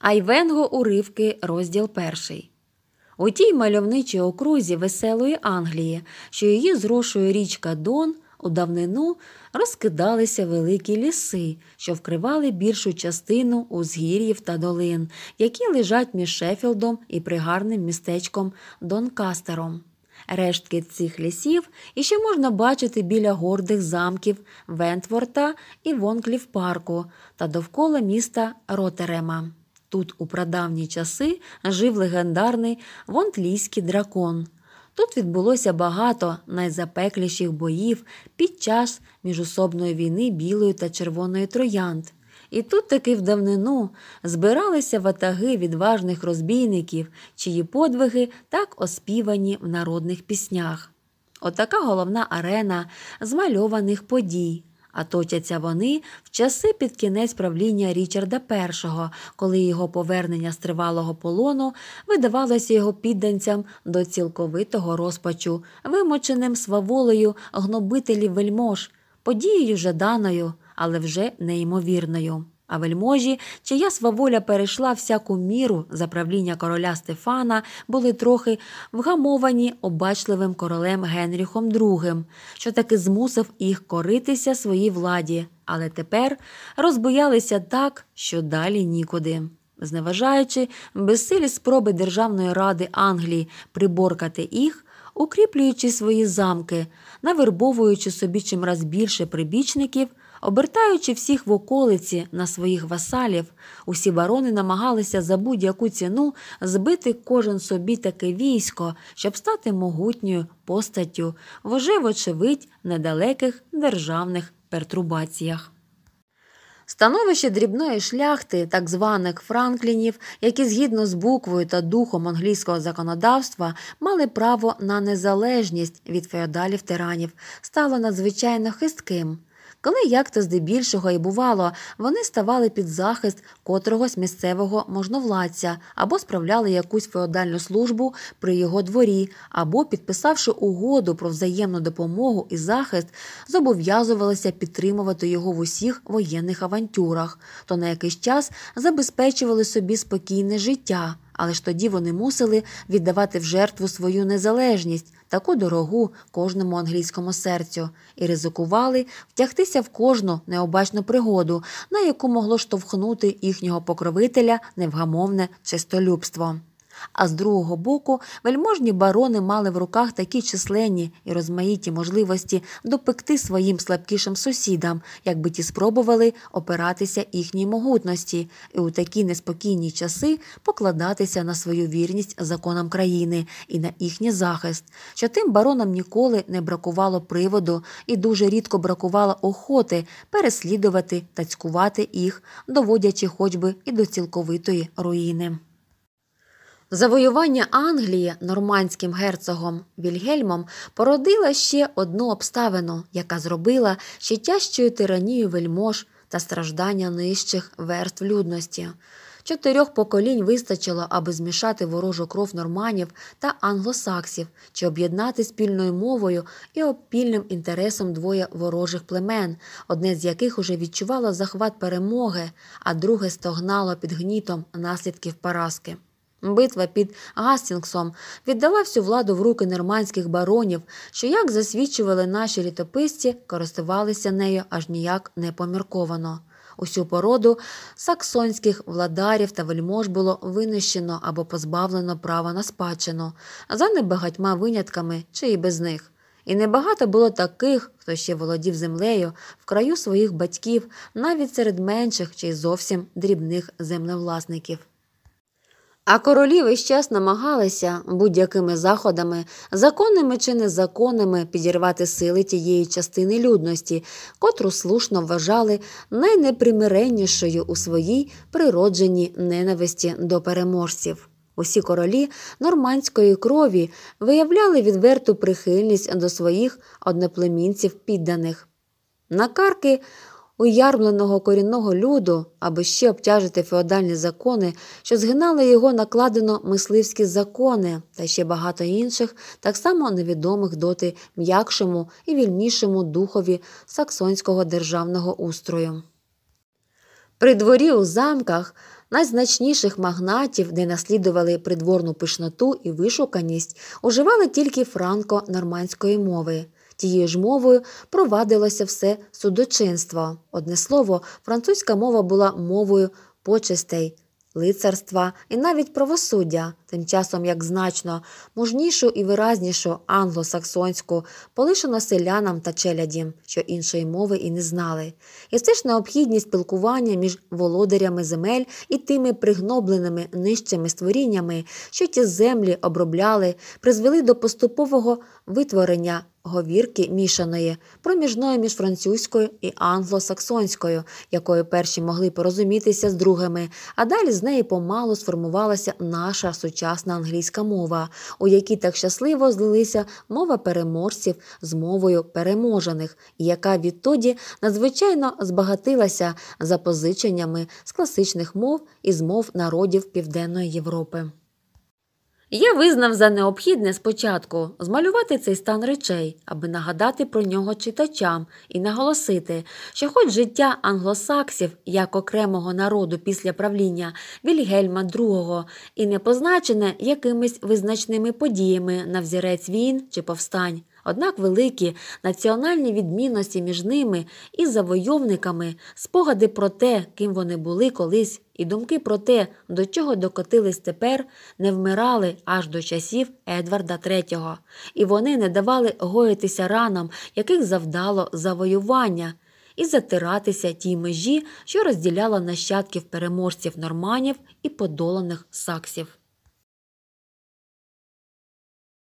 Айвенго уривки, розділ перший. У тій мальовничій окрузі веселої Англії, що її зрошує річка Дон, у давнину розкидалися великі ліси, що вкривали більшу частину узгір'їв та долин, які лежать між Шеффілдом і пригарним містечком Донкастером. Рештки цих лісів іще можна бачити біля гордих замків Вентворта і Вонклів парку та довкола міста Ротерема. Тут у прадавні часи жив легендарний вонтлійський дракон. Тут відбулося багато найзапекліших боїв під час міжусобної війни білої та червоної троянд. І тут таки в давнину збиралися ватаги відважних розбійників, чиї подвиги так оспівані в народних піснях. Отака головна арена змальованих подій. А точаться вони в часи під кінець правління Річарда І, коли його повернення з тривалого полону видавалося його підданцям до цілковитого розпачу, вимоченим сваволею гнобителів вельмож, подією жаданою, але вже неймовірною. А вельможі, чия сваволя перейшла всяку міру за правління короля Стефана, були трохи вгамовані обачливим королем Генріхом II, що таки змусив їх коритися своїй владі, але тепер розбоялися так, що далі нікуди. Зневажаючи безсилі спроби Державної ради Англії приборкати їх, укріплюючи свої замки, навербовуючи собі чимраз більше прибічників. Обертаючи всіх в околиці на своїх васалів, усі барони намагалися за будь-яку ціну збити кожен собі таке військо, щоб стати могутньою постаттю, вожив, вочевидь, недалеких державних пертурбаціях. Становище дрібної шляхти, так званих франклінів, які згідно з буквою та духом англійського законодавства мали право на незалежність від феодалів тиранів, стало надзвичайно хистким. Коли як то здебільшого і бувало, вони ставали під захист котрогось місцевого можновладця або справляли якусь феодальну службу при його дворі, або, підписавши угоду про взаємну допомогу і захист, зобов'язувалися підтримувати його в усіх воєнних авантюрах, то на якийсь час забезпечували собі спокійне життя але ж тоді вони мусили віддавати в жертву свою незалежність, таку дорогу кожному англійському серцю, і ризикували втягтися в кожну необачну пригоду, на яку могло штовхнути їхнього покровителя невгамовне чистолюбство. А з другого боку, вельможні барони мали в руках такі численні і розмаїті можливості допекти своїм слабкішим сусідам, якби ті спробували опиратися їхній могутності і у такі неспокійні часи покладатися на свою вірність законам країни і на їхній захист, що тим баронам ніколи не бракувало приводу і дуже рідко бракувало охоти переслідувати та цькувати їх, доводячи хоч би і до цілковитої руїни. Завоювання Англії нормандським герцогом Вільгельмом породила ще одну обставину, яка зробила ще тяжчою тиранію вельмож та страждання нижчих верств людності. Чотирьох поколінь вистачило, аби змішати ворожу кров норманів та англосаксів чи об'єднати спільною мовою і опільним інтересом двоє ворожих племен, одне з яких уже відчувало захват перемоги, а друге стогнало під гнітом наслідків поразки. Битва під Гастінгсом віддала всю владу в руки нормандських баронів, що, як засвідчували наші літописці, користувалися нею аж ніяк не помірковано. Усю породу саксонських владарів та вельмож було винищено або позбавлено права на спадщину, за небагатьма винятками чи і без них. І небагато було таких, хто ще володів землею в краю своїх батьків, навіть серед менших чи зовсім дрібних землевласників. А королі весь час намагалися будь-якими заходами, законними чи незаконними, підірвати сили тієї частини людності, котру слушно вважали найнепримиреннішою у своїй природженій ненависті до переможців. Усі королі нормандської крові виявляли відверту прихильність до своїх одноплемінців підданих. На Карки уярмленого корінного люду, аби ще обтяжити феодальні закони, що згинали його накладено мисливські закони та ще багато інших, так само невідомих доти м'якшому і вільнішому духові саксонського державного устрою. При дворі у замках. Найзначніших магнатів, де наслідували придворну пишноту і вишуканість, уживали тільки франко-нормандської мови. Тією ж мовою провадилося все судочинство. Одне слово, французька мова була мовою почестей, лицарства і навіть правосуддя тим часом як значно мужнішу і виразнішу англосаксонську полишено селянам та челяді, що іншої мови і не знали, і все ж необхідність спілкування між володарями земель і тими пригнобленими нижчими створіннями, що ті землі обробляли, призвели до поступового витворення. Говірки мішаної, проміжної між французькою і англосаксонською, якою перші могли порозумітися з другими, а далі з неї помалу сформувалася наша сучасна сучасна англійська мова, у якій так щасливо злилися мова переможців з мовою переможених, і яка відтоді надзвичайно збагатилася запозиченнями з класичних мов і з мов народів Південної Європи. Я визнав за необхідне спочатку змалювати цей стан речей, аби нагадати про нього читачам і наголосити, що, хоч життя англосаксів як окремого народу після правління Вільгельма II і не позначене якимись визначними подіями на взірець війн чи повстань однак великі національні відмінності між ними і завойовниками, спогади про те, ким вони були колись, і думки про те, до чого докотились тепер, не вмирали аж до часів Едварда III. і вони не давали гоїтися ранам, яких завдало завоювання. І затиратися тій межі, що розділяла нащадків переможців норманів і подоланих саксів.